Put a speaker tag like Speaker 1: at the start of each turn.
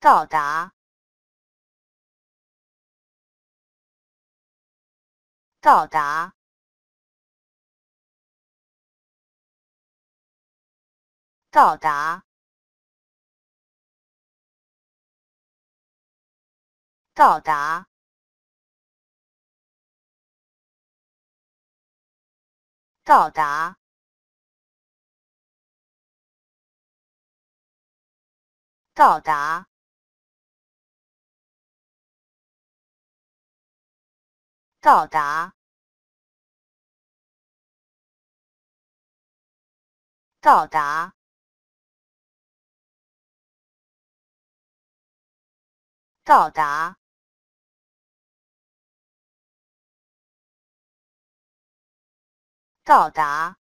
Speaker 1: 到达，到达，到达，到达，到达，到达。到达，到达，到达，到达。